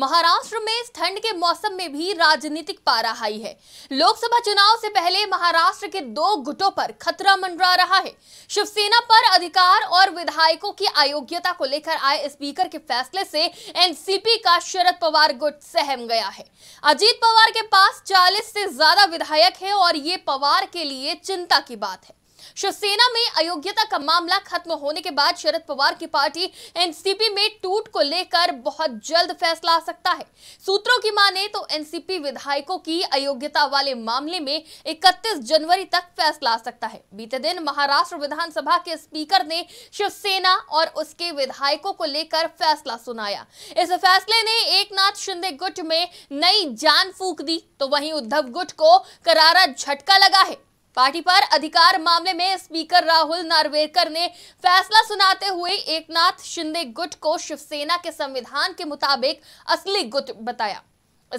महाराष्ट्र में इस ठंड के मौसम में भी राजनीतिक पारा हाई है लोकसभा चुनाव से पहले महाराष्ट्र के दो गुटों पर खतरा मंडरा रहा है शिवसेना पर अधिकार और विधायकों की अयोग्यता को लेकर आए स्पीकर के फैसले से एनसीपी का शरद पवार गुट सहम गया है अजीत पवार के पास 40 से ज्यादा विधायक है और ये पवार के लिए चिंता की बात है शिवसेना में अयोग्यता का मामला खत्म होने के बाद शरद पवार की पार्टी एनसीपी में टूट को लेकर बहुत जल्द फैसला आ सकता है सूत्रों की माने तो एनसीपी विधायकों की अयोग्यता वाले मामले में 31 जनवरी तक फैसला आ सकता है बीते दिन महाराष्ट्र विधानसभा के स्पीकर ने शिवसेना और उसके विधायकों को लेकर फैसला सुनाया इस फैसले ने एक शिंदे गुट में नई जान फूक दी तो वही उद्धव गुट को करारा झटका लगा है पार्टी पर अधिकार मामले में स्पीकर राहुल नार्वेकर ने फैसला सुनाते हुए एकनाथ शिंदे गुट को शिवसेना के संविधान के मुताबिक असली गुट बताया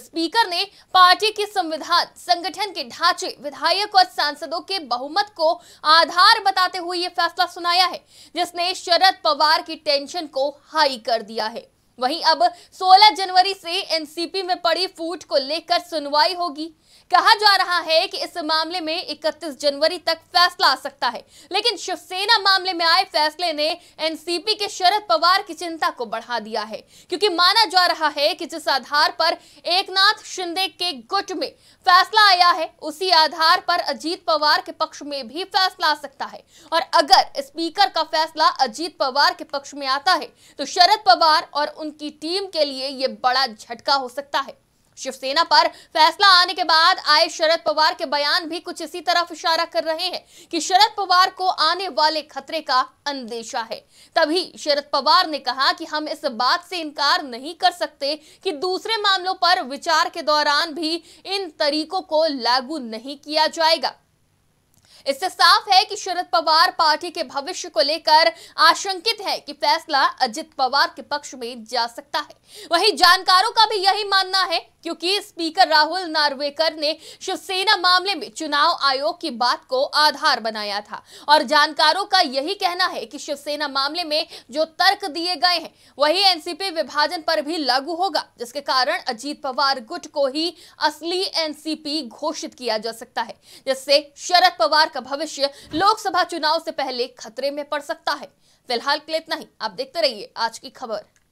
स्पीकर ने पार्टी के संविधान संगठन के ढांचे विधायक और सांसदों के बहुमत को आधार बताते हुए यह फैसला सुनाया है जिसने शरद पवार की टेंशन को हाई कर दिया है वहीं अब 16 जनवरी से एनसीपी में पड़ी फूट को लेकर सुनवाई होगी कहा जा रहा है कि इस मामले में 31 जनवरी तक फैसला आ सकता है लेकिन शिवसेना मामले में आए फैसले ने एनसीपी के शरद पवार की चिंता को बढ़ा दिया है क्योंकि माना जा रहा है कि जिस आधार पर एकनाथ शिंदे के गुट में फैसला आया है उसी आधार पर अजीत पवार के पक्ष में भी फैसला आ सकता है और अगर स्पीकर का फैसला अजीत पवार के पक्ष में आता है तो शरद पवार और उनकी टीम के लिए ये बड़ा झटका हो सकता है शिवसेना पर फैसला आने के बाद आए शरद पवार के बयान भी कुछ इसी तरफ इशारा कर रहे हैं कि शरद पवार को आने वाले खतरे का अंदेशा है तभी शरद पवार ने कहा कि हम इस बात से इनकार नहीं कर सकते कि दूसरे मामलों पर विचार के दौरान भी इन तरीकों को लागू नहीं किया जाएगा इससे साफ है कि शरद पवार पार्टी के भविष्य को लेकर आशंकित है कि फैसला अजित पवार के पक्ष में जा सकता है वहीं जानकारों का भी यही मानना है क्योंकि स्पीकर राहुल नार्वेकर ने शिवसेना मामले में चुनाव आयोग की बात को आधार बनाया था और जानकारों का यही कहना है कि शिवसेना मामले में जो तर्क दिए गए हैं वही एनसीपी विभाजन पर भी लागू होगा जिसके कारण अजीत पवार गुट को ही असली एनसीपी घोषित किया जा सकता है जिससे शरद पवार का भविष्य लोकसभा चुनाव से पहले खतरे में पड़ सकता है फिलहाल के लिए इतना ही आप देखते रहिए आज की खबर